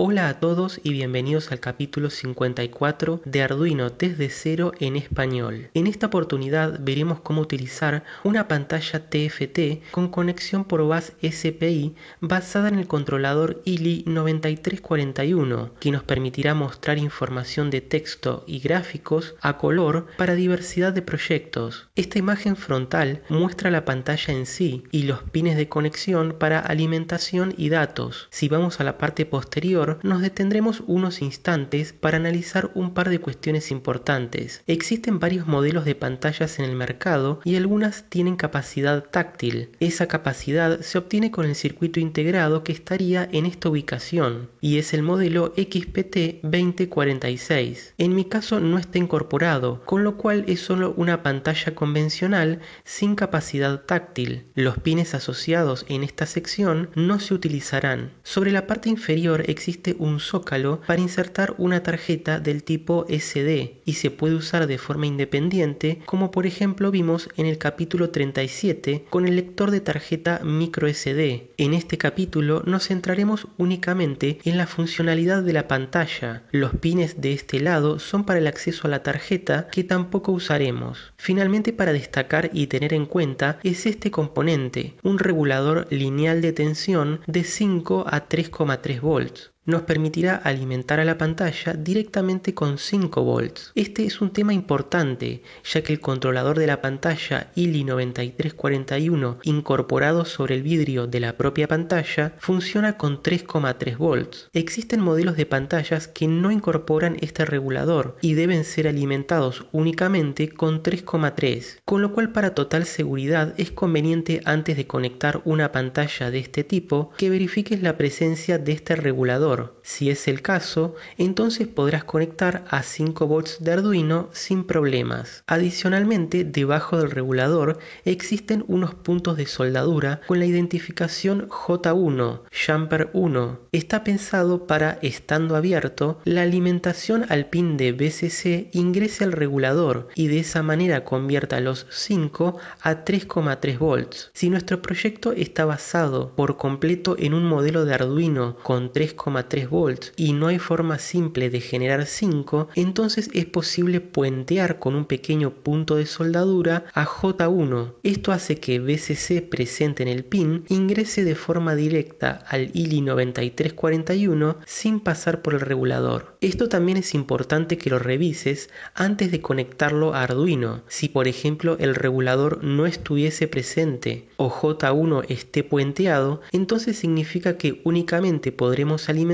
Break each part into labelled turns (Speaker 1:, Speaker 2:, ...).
Speaker 1: Hola a todos y bienvenidos al capítulo 54 de Arduino desde cero en español. En esta oportunidad veremos cómo utilizar una pantalla TFT con conexión por bus SPI basada en el controlador ILI 9341 que nos permitirá mostrar información de texto y gráficos a color para diversidad de proyectos. Esta imagen frontal muestra la pantalla en sí y los pines de conexión para alimentación y datos. Si vamos a la parte posterior nos detendremos unos instantes para analizar un par de cuestiones importantes. Existen varios modelos de pantallas en el mercado y algunas tienen capacidad táctil. Esa capacidad se obtiene con el circuito integrado que estaría en esta ubicación y es el modelo XPT2046. En mi caso no está incorporado, con lo cual es solo una pantalla convencional sin capacidad táctil. Los pines asociados en esta sección no se utilizarán. Sobre la parte inferior existe existe un zócalo para insertar una tarjeta del tipo SD y se puede usar de forma independiente como por ejemplo vimos en el capítulo 37 con el lector de tarjeta micro SD. En este capítulo nos centraremos únicamente en la funcionalidad de la pantalla. Los pines de este lado son para el acceso a la tarjeta que tampoco usaremos. Finalmente para destacar y tener en cuenta es este componente, un regulador lineal de tensión de 5 a 3,3 volts nos permitirá alimentar a la pantalla directamente con 5 volts. Este es un tema importante, ya que el controlador de la pantalla ILI 9341 incorporado sobre el vidrio de la propia pantalla funciona con 3,3 volts. Existen modelos de pantallas que no incorporan este regulador y deben ser alimentados únicamente con 3,3, con lo cual para total seguridad es conveniente antes de conectar una pantalla de este tipo que verifiques la presencia de este regulador si es el caso, entonces podrás conectar a 5 volts de Arduino sin problemas. Adicionalmente, debajo del regulador existen unos puntos de soldadura con la identificación J1, Jumper 1. Está pensado para, estando abierto, la alimentación al pin de BCC ingrese al regulador y de esa manera convierta los 5 a 3,3 volts. Si nuestro proyecto está basado por completo en un modelo de Arduino con 3,3 3 volts y no hay forma simple de generar 5, entonces es posible puentear con un pequeño punto de soldadura a J1. Esto hace que BCC presente en el pin ingrese de forma directa al ILI 9341 sin pasar por el regulador. Esto también es importante que lo revises antes de conectarlo a Arduino. Si por ejemplo el regulador no estuviese presente o J1 esté puenteado, entonces significa que únicamente podremos alimentar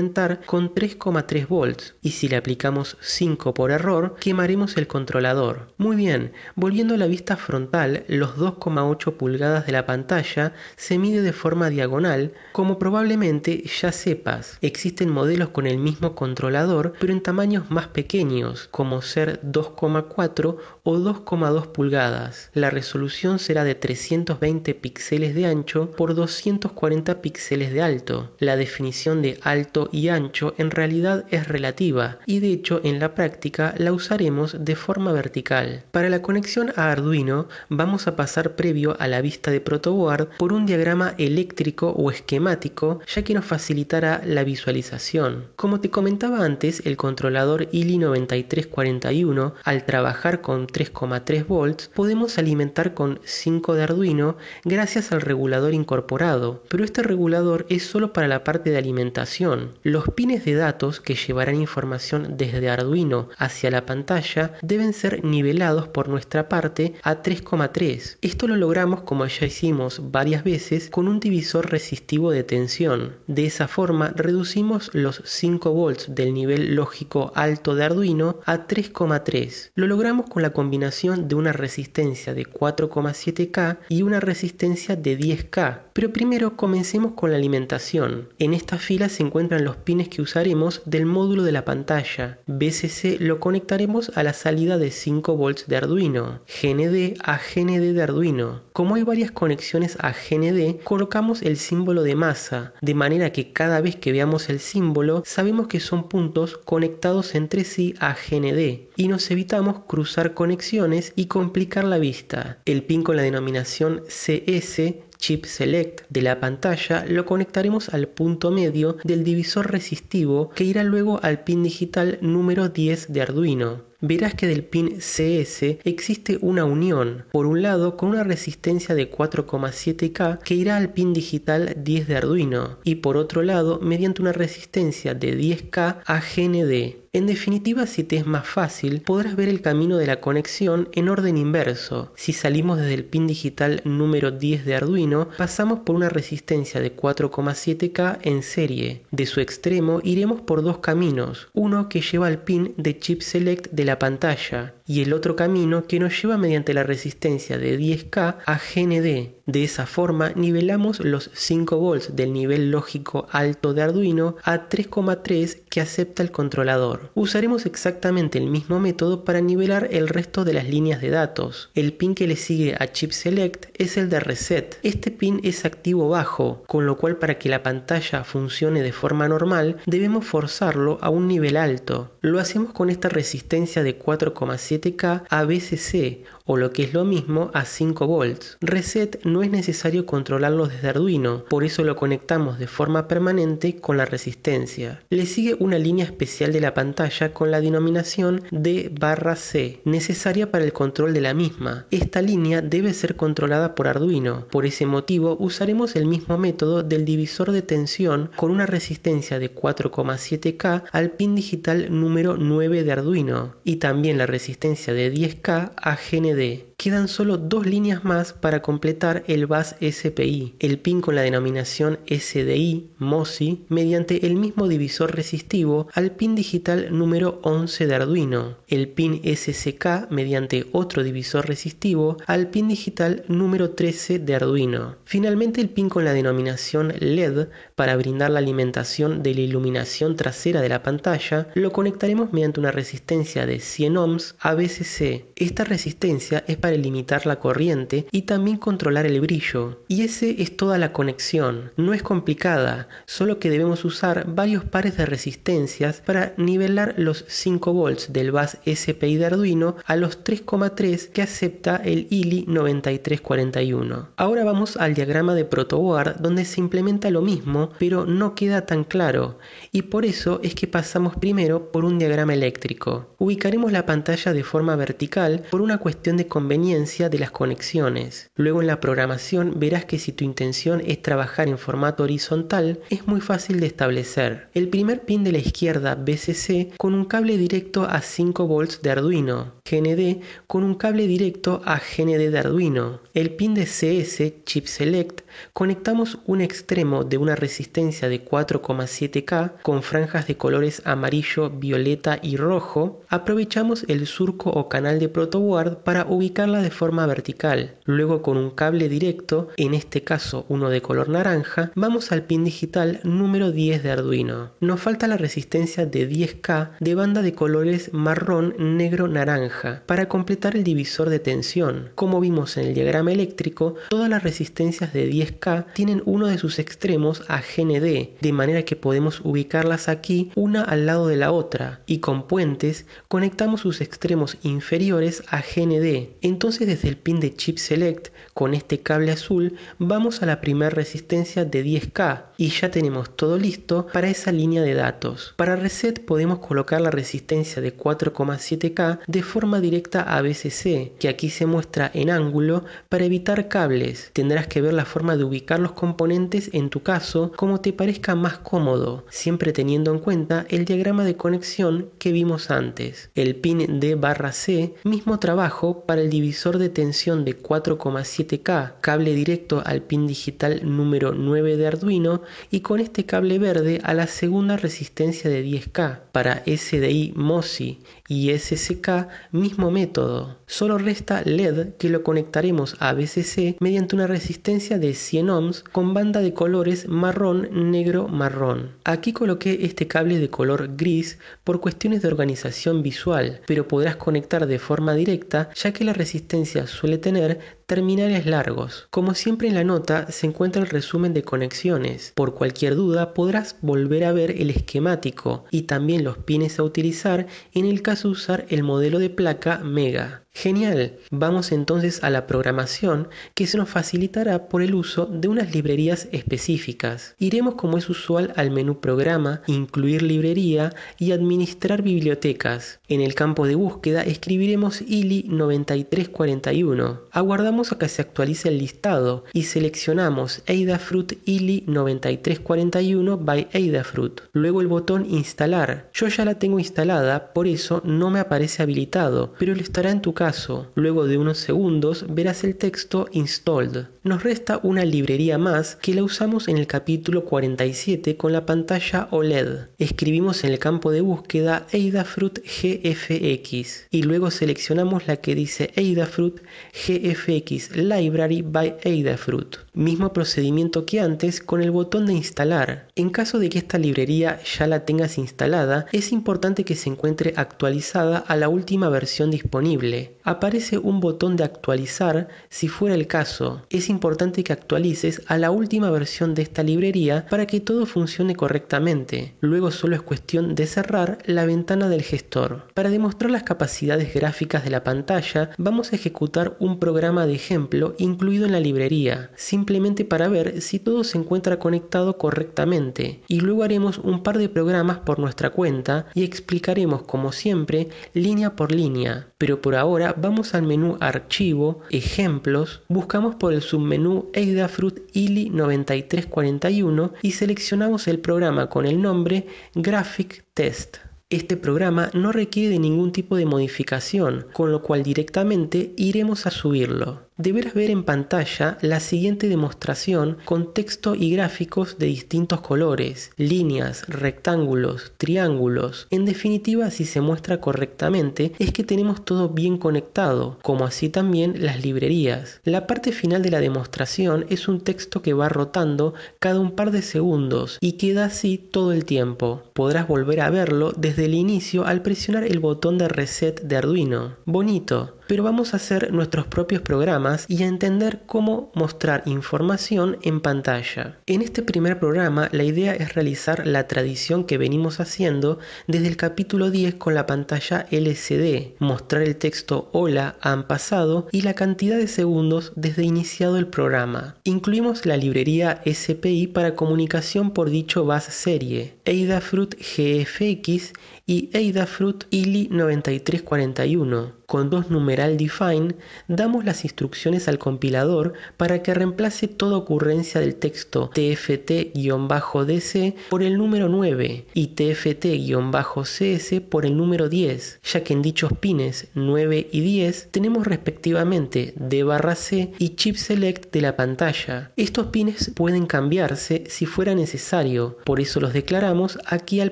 Speaker 1: con 3,3 volts y si le aplicamos 5 por error quemaremos el controlador. Muy bien, volviendo a la vista frontal, los 2,8 pulgadas de la pantalla se mide de forma diagonal, como probablemente ya sepas. Existen modelos con el mismo controlador pero en tamaños más pequeños, como ser 2,4 o 2,2 pulgadas. La resolución será de 320 píxeles de ancho por 240 píxeles de alto. La definición de alto y ancho en realidad es relativa y de hecho en la práctica la usaremos de forma vertical. Para la conexión a Arduino vamos a pasar previo a la vista de protoboard por un diagrama eléctrico o esquemático ya que nos facilitará la visualización. Como te comentaba antes, el controlador ILI 9341 al trabajar con 3,3 volts podemos alimentar con 5 de Arduino gracias al regulador incorporado, pero este regulador es solo para la parte de alimentación. Los pines de datos que llevarán información desde Arduino hacia la pantalla deben ser nivelados por nuestra parte a 3,3. Esto lo logramos como ya hicimos varias veces con un divisor resistivo de tensión. De esa forma reducimos los 5 volts del nivel lógico alto de Arduino a 3,3. Lo logramos con la combinación de una resistencia de 4,7K y una resistencia de 10K. Pero primero comencemos con la alimentación. En esta fila se encuentran los pines que usaremos del módulo de la pantalla. BCC lo conectaremos a la salida de 5 volts de Arduino, GND a GND de Arduino. Como hay varias conexiones a GND, colocamos el símbolo de masa, de manera que cada vez que veamos el símbolo, sabemos que son puntos conectados entre sí a GND y nos evitamos cruzar conexiones y complicar la vista. El pin con la denominación CS chip select de la pantalla lo conectaremos al punto medio del divisor resistivo que irá luego al pin digital número 10 de Arduino verás que del pin CS existe una unión, por un lado con una resistencia de 4,7K que irá al pin digital 10 de Arduino y por otro lado mediante una resistencia de 10K a GND. En definitiva, si te es más fácil, podrás ver el camino de la conexión en orden inverso. Si salimos desde el pin digital número 10 de Arduino, pasamos por una resistencia de 4,7K en serie. De su extremo iremos por dos caminos, uno que lleva al pin de chip select de la pantalla y el otro camino que nos lleva mediante la resistencia de 10K a GND. De esa forma nivelamos los 5 volts del nivel lógico alto de Arduino a 3,3 que acepta el controlador. Usaremos exactamente el mismo método para nivelar el resto de las líneas de datos. El pin que le sigue a chip select es el de reset. Este pin es activo bajo, con lo cual para que la pantalla funcione de forma normal debemos forzarlo a un nivel alto. Lo hacemos con esta resistencia de 4,7 a ABCC o lo que es lo mismo a 5 volts. Reset no es necesario controlarlo desde Arduino, por eso lo conectamos de forma permanente con la resistencia. Le sigue una línea especial de la pantalla con la denominación d barra C, necesaria para el control de la misma. Esta línea debe ser controlada por Arduino, por ese motivo usaremos el mismo método del divisor de tensión con una resistencia de 4,7K al pin digital número 9 de Arduino y también la resistencia de 10K a GND de quedan solo dos líneas más para completar el BAS SPI, el pin con la denominación SDI MOSI mediante el mismo divisor resistivo al pin digital número 11 de Arduino, el pin SCK mediante otro divisor resistivo al pin digital número 13 de Arduino. Finalmente el pin con la denominación LED para brindar la alimentación de la iluminación trasera de la pantalla lo conectaremos mediante una resistencia de 100 ohms a VCC. Esta resistencia es para limitar la corriente y también controlar el brillo. Y ese es toda la conexión. No es complicada, solo que debemos usar varios pares de resistencias para nivelar los 5 volts del bus SPI de Arduino a los 3,3 que acepta el ILI 9341. Ahora vamos al diagrama de protoboard donde se implementa lo mismo, pero no queda tan claro, y por eso es que pasamos primero por un diagrama eléctrico. Ubicaremos la pantalla de forma vertical por una cuestión de conveniencia de las conexiones. Luego en la programación verás que si tu intención es trabajar en formato horizontal, es muy fácil de establecer. El primer pin de la izquierda BCC con un cable directo a 5 volts de Arduino. GND con un cable directo a GND de Arduino. El pin de CS Chip Select conectamos un extremo de una resistencia de 4,7K con franjas de colores amarillo, violeta y rojo. Aprovechamos el surco o canal de protoboard para ubicarla de forma vertical. Luego con un cable directo, en este caso uno de color naranja, vamos al pin digital número 10 de Arduino. Nos falta la resistencia de 10K de banda de colores marrón, negro, naranja para completar el divisor de tensión. Como vimos en el diagrama eléctrico, todas las resistencias de 10K tienen uno de sus extremos a GND, de manera que podemos ubicarlas aquí una al lado de la otra, y con puentes conectamos sus extremos inferiores a GND. Entonces desde el pin de Chip Select, con este cable azul, vamos a la primera resistencia de 10K, y ya tenemos todo listo para esa línea de datos. Para reset podemos colocar la resistencia de 4,7K de forma directa a BCC, que aquí se muestra en ángulo para evitar cables. Tendrás que ver la forma de ubicar los componentes en tu caso como te parezca más cómodo, siempre teniendo en cuenta el diagrama de conexión que vimos antes. El pin de barra C, mismo trabajo para el divisor de tensión de 4,7K, cable directo al pin digital número 9 de Arduino y con este cable verde a la segunda resistencia de 10K. Para SDI MOSI y SSK mismo método. Solo resta LED que lo conectaremos a BCC mediante una resistencia de 100 ohms con banda de colores marrón, negro, marrón. Aquí coloqué este cable de color gris por cuestiones de organización visual, pero podrás conectar de forma directa ya que la resistencia suele tener terminales largos. Como siempre en la nota se encuentra el resumen de conexiones. Por cualquier duda podrás volver a ver el esquemático y también los pines a utilizar en el usar el modelo de placa Mega. Genial, vamos entonces a la programación que se nos facilitará por el uso de unas librerías específicas. Iremos como es usual al menú programa, incluir librería y administrar bibliotecas. En el campo de búsqueda escribiremos ILI 9341. Aguardamos a que se actualice el listado y seleccionamos Adafruit ILI 9341 by Adafruit. Luego el botón instalar. Yo ya la tengo instalada, por eso no me aparece habilitado, pero lo estará en tu caso luego de unos segundos verás el texto installed. Nos resta una librería más que la usamos en el capítulo 47 con la pantalla OLED. Escribimos en el campo de búsqueda Adafruit GFX y luego seleccionamos la que dice Adafruit GFX Library by Adafruit mismo procedimiento que antes con el botón de instalar. En caso de que esta librería ya la tengas instalada, es importante que se encuentre actualizada a la última versión disponible. Aparece un botón de actualizar si fuera el caso. Es importante que actualices a la última versión de esta librería para que todo funcione correctamente. Luego solo es cuestión de cerrar la ventana del gestor. Para demostrar las capacidades gráficas de la pantalla, vamos a ejecutar un programa de ejemplo incluido en la librería simplemente para ver si todo se encuentra conectado correctamente y luego haremos un par de programas por nuestra cuenta y explicaremos como siempre línea por línea. Pero por ahora vamos al menú archivo, ejemplos, buscamos por el submenú Adafruit ILI 9341 y seleccionamos el programa con el nombre Graphic Test. Este programa no requiere de ningún tipo de modificación, con lo cual directamente iremos a subirlo deberás ver en pantalla la siguiente demostración con texto y gráficos de distintos colores, líneas, rectángulos, triángulos. En definitiva, si se muestra correctamente, es que tenemos todo bien conectado, como así también las librerías. La parte final de la demostración es un texto que va rotando cada un par de segundos y queda así todo el tiempo. Podrás volver a verlo desde el inicio al presionar el botón de reset de Arduino. Bonito pero vamos a hacer nuestros propios programas y a entender cómo mostrar información en pantalla. En este primer programa la idea es realizar la tradición que venimos haciendo desde el capítulo 10 con la pantalla LCD, mostrar el texto hola han pasado y la cantidad de segundos desde iniciado el programa. Incluimos la librería SPI para comunicación por dicho bus serie, Adafruit GFX y Adafruit ILI 9341 con dos numeral define damos las instrucciones al compilador para que reemplace toda ocurrencia del texto tft-dc por el número 9 y tft-cs por el número 10, ya que en dichos pines 9 y 10 tenemos respectivamente d barra c y chip select de la pantalla. Estos pines pueden cambiarse si fuera necesario, por eso los declaramos aquí al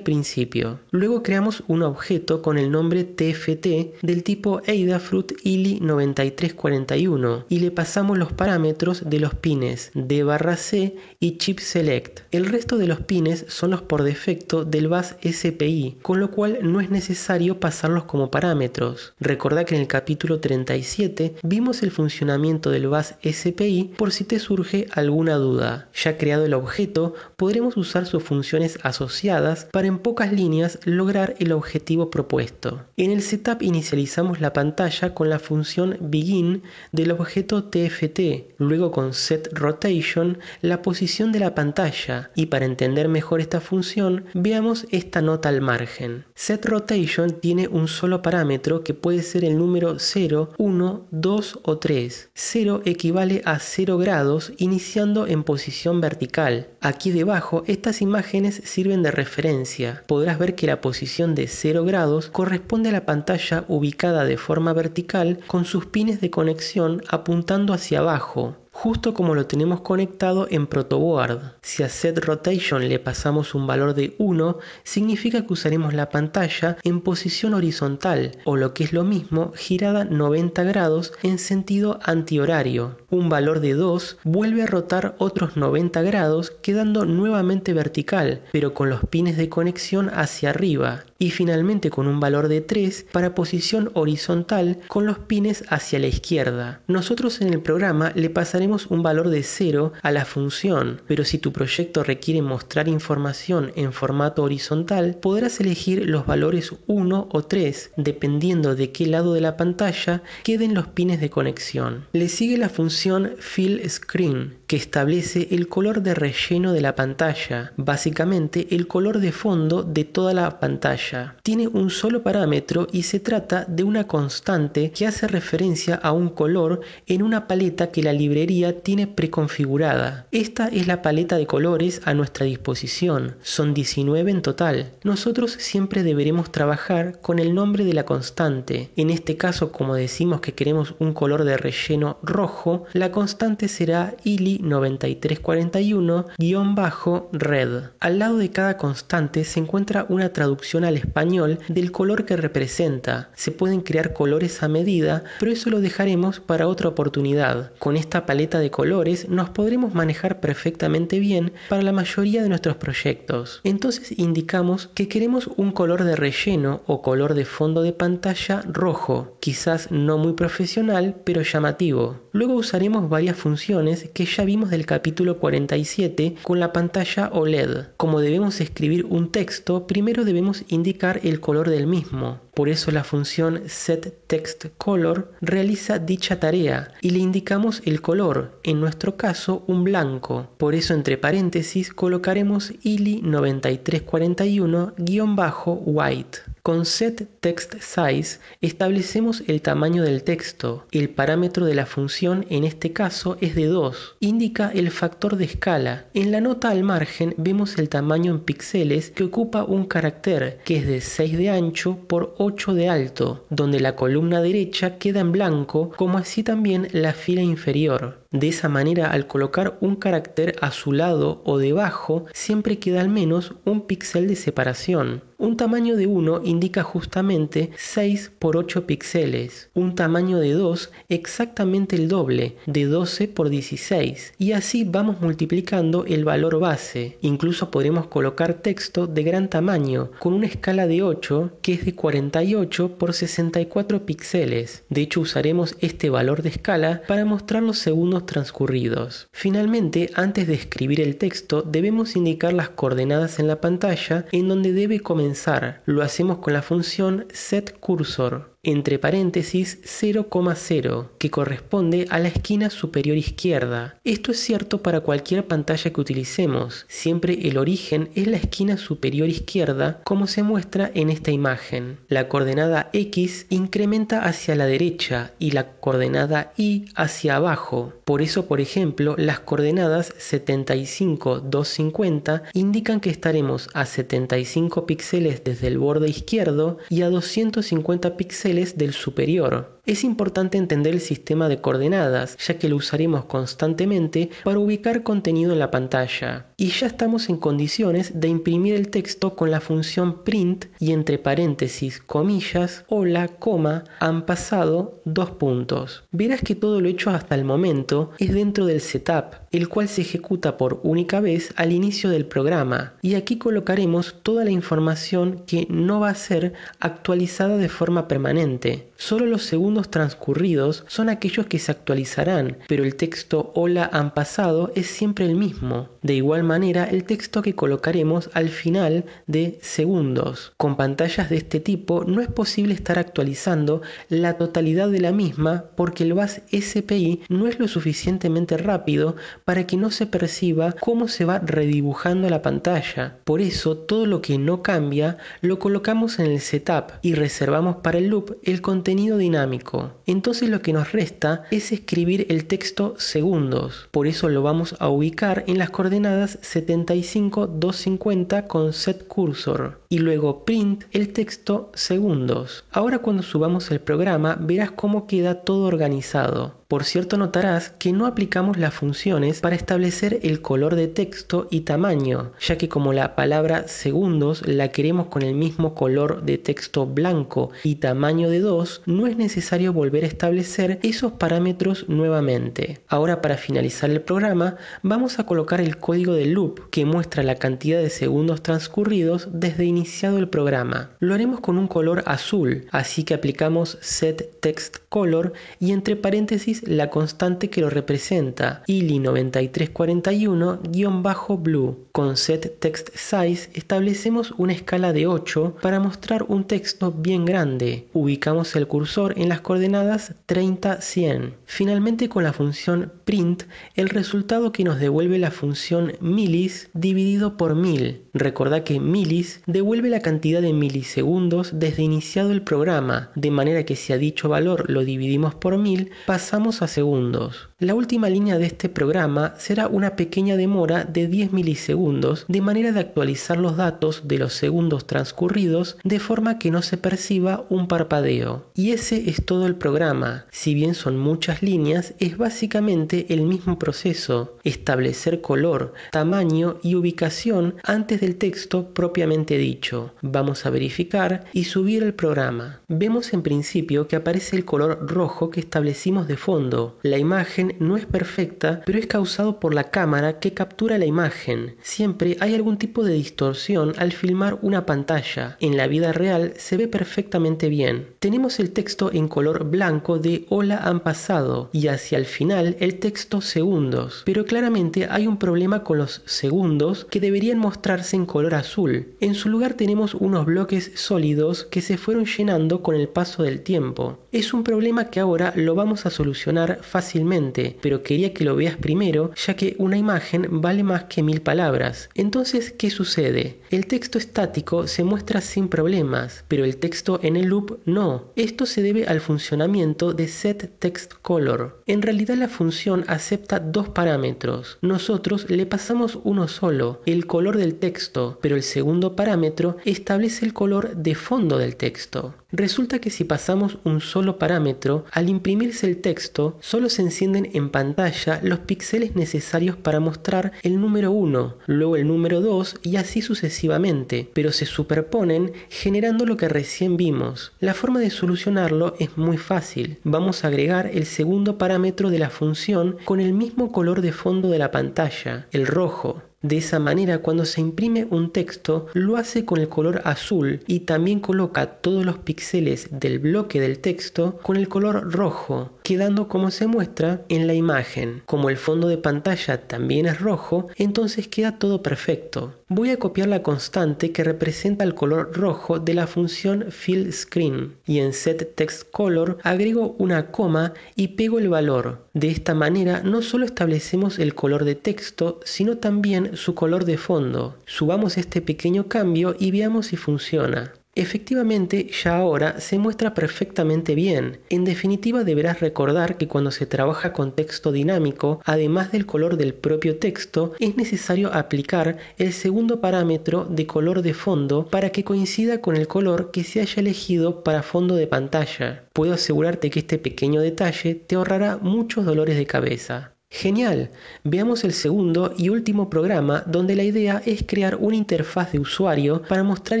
Speaker 1: principio. Luego creamos un objeto con el nombre tft del tipo Adafruit ILI 9341 y le pasamos los parámetros de los pines de barra C y chip select. El resto de los pines son los por defecto del bus SPI, con lo cual no es necesario pasarlos como parámetros. Recordá que en el capítulo 37 vimos el funcionamiento del bus SPI por si te surge alguna duda. Ya creado el objeto, podremos usar sus funciones asociadas para en pocas líneas lograr el objetivo propuesto. En el setup inicializamos la pantalla con la función begin del objeto TFT, luego con setRotation la posición de la pantalla y para entender mejor esta función veamos esta nota al margen. setRotation tiene un solo parámetro que puede ser el número 0, 1, 2 o 3. 0 equivale a 0 grados iniciando en posición vertical. Aquí debajo estas imágenes sirven de referencia. Podrás ver que la posición de 0 grados corresponde a la pantalla ubicada de forma vertical con sus pines de conexión apuntando hacia abajo, justo como lo tenemos conectado en protoboard. Si a set rotation le pasamos un valor de 1, significa que usaremos la pantalla en posición horizontal o lo que es lo mismo, girada 90 grados en sentido antihorario. Un valor de 2 vuelve a rotar otros 90 grados quedando nuevamente vertical, pero con los pines de conexión hacia arriba y finalmente con un valor de 3 para posición horizontal con los pines hacia la izquierda. Nosotros en el programa le pasaremos tenemos un valor de cero a la función, pero si tu proyecto requiere mostrar información en formato horizontal, podrás elegir los valores 1 o 3, dependiendo de qué lado de la pantalla queden los pines de conexión. Le sigue la función Fill Screen, establece el color de relleno de la pantalla, básicamente el color de fondo de toda la pantalla. Tiene un solo parámetro y se trata de una constante que hace referencia a un color en una paleta que la librería tiene preconfigurada. Esta es la paleta de colores a nuestra disposición, son 19 en total. Nosotros siempre deberemos trabajar con el nombre de la constante. En este caso, como decimos que queremos un color de relleno rojo, la constante será ili 9341-red. Al lado de cada constante se encuentra una traducción al español del color que representa. Se pueden crear colores a medida, pero eso lo dejaremos para otra oportunidad. Con esta paleta de colores nos podremos manejar perfectamente bien para la mayoría de nuestros proyectos. Entonces indicamos que queremos un color de relleno o color de fondo de pantalla rojo, quizás no muy profesional, pero llamativo. Luego usaremos varias funciones que ya vimos del capítulo 47 con la pantalla OLED. Como debemos escribir un texto, primero debemos indicar el color del mismo. Por eso la función setTextColor realiza dicha tarea y le indicamos el color, en nuestro caso un blanco. Por eso entre paréntesis colocaremos ILI 9341-white. Con set text size establecemos el tamaño del texto. El parámetro de la función en este caso es de 2. Indica el factor de escala. En la nota al margen vemos el tamaño en píxeles que ocupa un carácter, que es de 6 de ancho por 8 de alto, donde la columna derecha queda en blanco, como así también la fila inferior. De esa manera, al colocar un carácter a su lado o debajo, siempre queda al menos un píxel de separación. Un tamaño de 1 indica justamente 6 por 8 píxeles, un tamaño de 2 exactamente el doble, de 12 por 16, y así vamos multiplicando el valor base. Incluso podremos colocar texto de gran tamaño, con una escala de 8 que es de 48 por 64 píxeles. De hecho usaremos este valor de escala para mostrar los segundos transcurridos. Finalmente, antes de escribir el texto, debemos indicar las coordenadas en la pantalla en donde debe comenzar. Lo hacemos con la función setCursor entre paréntesis 0,0, que corresponde a la esquina superior izquierda. Esto es cierto para cualquier pantalla que utilicemos, siempre el origen es la esquina superior izquierda, como se muestra en esta imagen. La coordenada X incrementa hacia la derecha y la coordenada Y hacia abajo. Por eso, por ejemplo, las coordenadas 75, 250 indican que estaremos a 75 píxeles desde el borde izquierdo y a 250 píxeles del superior es importante entender el sistema de coordenadas, ya que lo usaremos constantemente para ubicar contenido en la pantalla. Y ya estamos en condiciones de imprimir el texto con la función print y entre paréntesis, comillas, la coma, han pasado dos puntos. Verás que todo lo hecho hasta el momento es dentro del setup, el cual se ejecuta por única vez al inicio del programa. Y aquí colocaremos toda la información que no va a ser actualizada de forma permanente. Solo los transcurridos son aquellos que se actualizarán, pero el texto hola han pasado es siempre el mismo. De igual manera, el texto que colocaremos al final de segundos. Con pantallas de este tipo no es posible estar actualizando la totalidad de la misma porque el bus SPI no es lo suficientemente rápido para que no se perciba cómo se va redibujando la pantalla. Por eso, todo lo que no cambia lo colocamos en el setup y reservamos para el loop el contenido dinámico. Entonces lo que nos resta es escribir el texto segundos. Por eso lo vamos a ubicar en las coordenadas 75, 250 con set cursor y luego print el texto segundos. Ahora cuando subamos el programa verás cómo queda todo organizado. Por cierto notarás que no aplicamos las funciones para establecer el color de texto y tamaño, ya que como la palabra segundos la queremos con el mismo color de texto blanco y tamaño de 2, no es necesario volver a establecer esos parámetros nuevamente. Ahora para finalizar el programa vamos a colocar el código de loop que muestra la cantidad de segundos transcurridos desde inicio iniciado el programa. Lo haremos con un color azul, así que aplicamos set text color y entre paréntesis la constante que lo representa, ili9341-blue. Con set text size establecemos una escala de 8 para mostrar un texto bien grande. Ubicamos el cursor en las coordenadas 30-100. Finalmente con la función print, el resultado que nos devuelve la función milis dividido por mil. Recordá que milis devuelve la cantidad de milisegundos desde iniciado el programa, de manera que si a dicho valor lo dividimos por mil, pasamos a segundos. La última línea de este programa será una pequeña demora de 10 milisegundos, de manera de actualizar los datos de los segundos transcurridos de forma que no se perciba un parpadeo. Y ese es todo el programa. Si bien son muchas líneas, es básicamente el mismo proceso, establecer color, tamaño y ubicación antes del texto propiamente dicho vamos a verificar y subir el programa. Vemos en principio que aparece el color rojo que establecimos de fondo. La imagen no es perfecta, pero es causado por la cámara que captura la imagen. Siempre hay algún tipo de distorsión al filmar una pantalla. En la vida real se ve perfectamente bien. Tenemos el texto en color blanco de Hola han pasado y hacia el final el texto segundos, pero claramente hay un problema con los segundos que deberían mostrarse en color azul. En su lugar tenemos unos bloques sólidos que se fueron llenando con el paso del tiempo. Es un problema que ahora lo vamos a solucionar fácilmente, pero quería que lo veas primero ya que una imagen vale más que mil palabras. Entonces, ¿qué sucede? El texto estático se muestra sin problemas, pero el texto en el loop no. Esto se debe al funcionamiento de setTextColor. En realidad la función acepta dos parámetros. Nosotros le pasamos uno solo, el color del texto, pero el segundo parámetro establece el color de fondo del texto. Resulta que si pasamos un solo parámetro, al imprimirse el texto, solo se encienden en pantalla los píxeles necesarios para mostrar el número 1, luego el número 2 y así sucesivamente, pero se superponen generando lo que recién vimos. La forma de solucionarlo es muy fácil. Vamos a agregar el segundo parámetro de la función con el mismo color de fondo de la pantalla, el rojo. De esa manera, cuando se imprime un texto, lo hace con el color azul y también coloca todos los píxeles del bloque del texto con el color rojo quedando como se muestra en la imagen. Como el fondo de pantalla también es rojo, entonces queda todo perfecto. Voy a copiar la constante que representa el color rojo de la función fill screen y en set text color agrego una coma y pego el valor. De esta manera no solo establecemos el color de texto, sino también su color de fondo. Subamos este pequeño cambio y veamos si funciona. Efectivamente, ya ahora se muestra perfectamente bien. En definitiva, deberás recordar que cuando se trabaja con texto dinámico, además del color del propio texto, es necesario aplicar el segundo parámetro de color de fondo para que coincida con el color que se haya elegido para fondo de pantalla. Puedo asegurarte que este pequeño detalle te ahorrará muchos dolores de cabeza. Genial. Veamos el segundo y último programa donde la idea es crear una interfaz de usuario para mostrar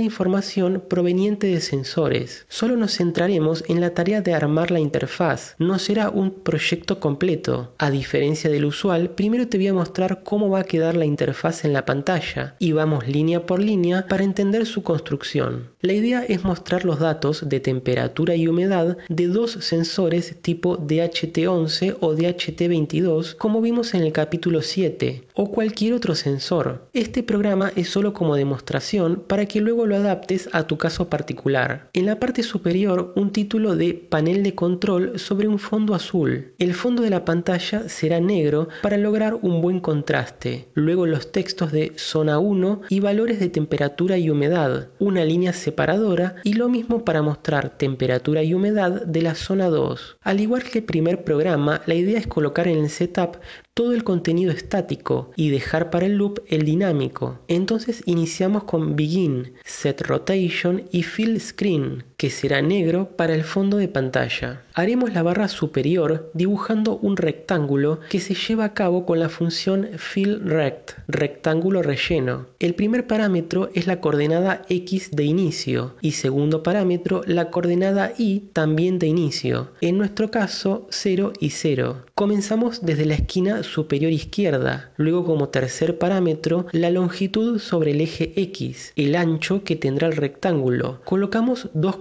Speaker 1: información proveniente de sensores. Solo nos centraremos en la tarea de armar la interfaz. No será un proyecto completo. A diferencia del usual, primero te voy a mostrar cómo va a quedar la interfaz en la pantalla y vamos línea por línea para entender su construcción. La idea es mostrar los datos de temperatura y humedad de dos sensores tipo DHT11 o DHT22 como vimos en el capítulo 7, o cualquier otro sensor. Este programa es solo como demostración para que luego lo adaptes a tu caso particular. En la parte superior un título de panel de control sobre un fondo azul. El fondo de la pantalla será negro para lograr un buen contraste. Luego los textos de zona 1 y valores de temperatura y humedad, una línea separadora y lo mismo para mostrar temperatura y humedad de la zona 2. Al igual que el primer programa, la idea es colocar en el setup todo el contenido estático y dejar para el loop el dinámico. Entonces iniciamos con begin, set rotation y fill screen que será negro para el fondo de pantalla. Haremos la barra superior dibujando un rectángulo que se lleva a cabo con la función FillRect, rectángulo relleno. El primer parámetro es la coordenada x de inicio y segundo parámetro la coordenada y también de inicio, en nuestro caso 0 y 0. Comenzamos desde la esquina superior izquierda, luego como tercer parámetro la longitud sobre el eje x, el ancho que tendrá el rectángulo. Colocamos dos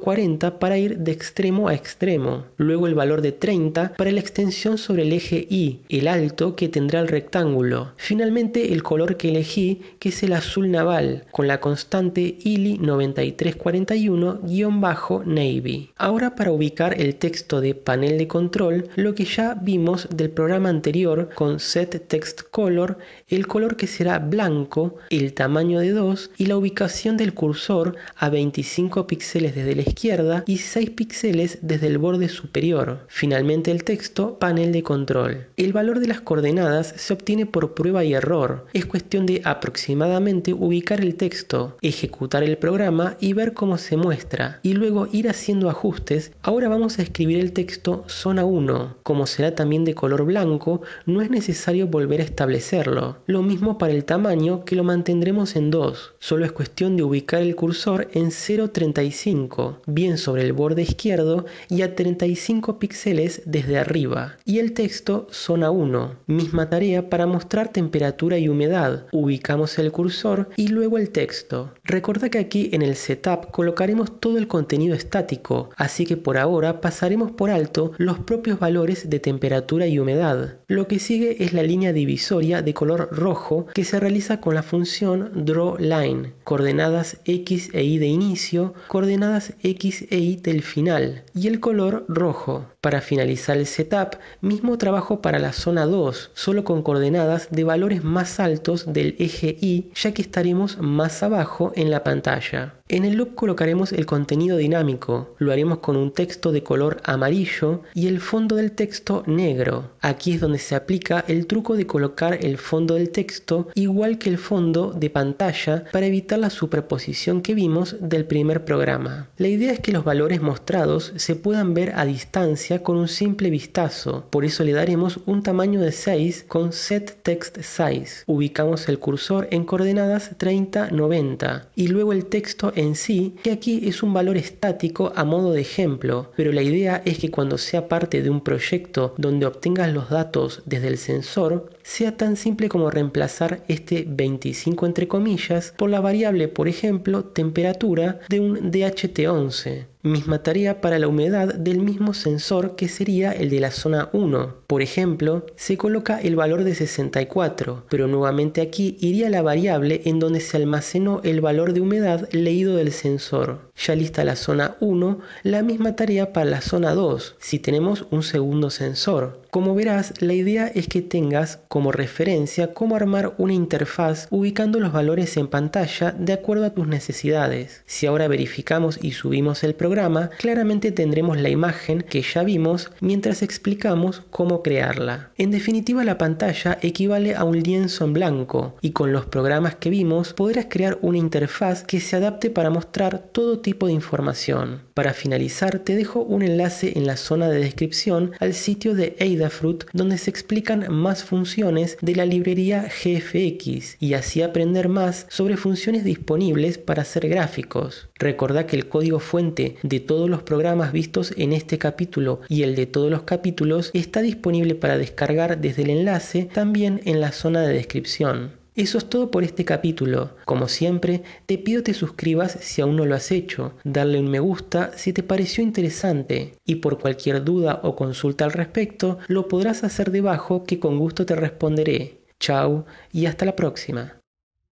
Speaker 1: para ir de extremo a extremo, luego el valor de 30 para la extensión sobre el eje Y, el alto que tendrá el rectángulo, finalmente el color que elegí que es el azul naval, con la constante ILI 9341-navy. Ahora para ubicar el texto de panel de control, lo que ya vimos del programa anterior con set text color, el color que será blanco, el tamaño de 2 y la ubicación del cursor a 25 píxeles desde eje izquierda y 6 píxeles desde el borde superior. Finalmente el texto, panel de control. El valor de las coordenadas se obtiene por prueba y error. Es cuestión de aproximadamente ubicar el texto, ejecutar el programa y ver cómo se muestra, y luego ir haciendo ajustes. Ahora vamos a escribir el texto zona 1. Como será también de color blanco, no es necesario volver a establecerlo. Lo mismo para el tamaño que lo mantendremos en 2. Solo es cuestión de ubicar el cursor en 0.35 bien sobre el borde izquierdo y a 35 píxeles desde arriba, y el texto zona 1. Misma tarea para mostrar temperatura y humedad. Ubicamos el cursor y luego el texto. Recuerda que aquí en el setup colocaremos todo el contenido estático, así que por ahora pasaremos por alto los propios valores de temperatura y humedad. Lo que sigue es la línea divisoria de color rojo que se realiza con la función draw line coordenadas x e y de inicio, coordenadas X e Y del final y el color rojo. Para finalizar el setup, mismo trabajo para la zona 2, solo con coordenadas de valores más altos del eje Y, ya que estaremos más abajo en la pantalla. En el loop colocaremos el contenido dinámico, lo haremos con un texto de color amarillo y el fondo del texto negro. Aquí es donde se aplica el truco de colocar el fondo del texto igual que el fondo de pantalla para evitar la superposición que vimos del primer programa. La idea es que los valores mostrados se puedan ver a distancia con un simple vistazo, por eso le daremos un tamaño de 6 con set text size. Ubicamos el cursor en coordenadas 30-90 y luego el texto en en sí, que aquí es un valor estático a modo de ejemplo, pero la idea es que cuando sea parte de un proyecto donde obtengas los datos desde el sensor, sea tan simple como reemplazar este 25 entre comillas por la variable, por ejemplo, temperatura de un DHT11. Misma tarea para la humedad del mismo sensor que sería el de la zona 1. Por ejemplo, se coloca el valor de 64, pero nuevamente aquí iría la variable en donde se almacenó el valor de humedad leído del sensor. Ya lista la zona 1, la misma tarea para la zona 2, si tenemos un segundo sensor. Como verás, la idea es que tengas como referencia cómo armar una interfaz ubicando los valores en pantalla de acuerdo a tus necesidades. Si ahora verificamos y subimos el programa, claramente tendremos la imagen que ya vimos mientras explicamos cómo crearla. En definitiva, la pantalla equivale a un lienzo en blanco y con los programas que vimos podrás crear una interfaz que se adapte para mostrar todo tipo de información. Para finalizar, te dejo un enlace en la zona de descripción al sitio de Ada Fruit donde se explican más funciones de la librería GFX y así aprender más sobre funciones disponibles para hacer gráficos. Recordá que el código fuente de todos los programas vistos en este capítulo y el de todos los capítulos está disponible para descargar desde el enlace también en la zona de descripción. Eso es todo por este capítulo. Como siempre, te pido te suscribas si aún no lo has hecho, darle un me gusta si te pareció interesante y por cualquier duda o consulta al respecto lo podrás hacer debajo que con gusto te responderé. Chao y hasta la próxima.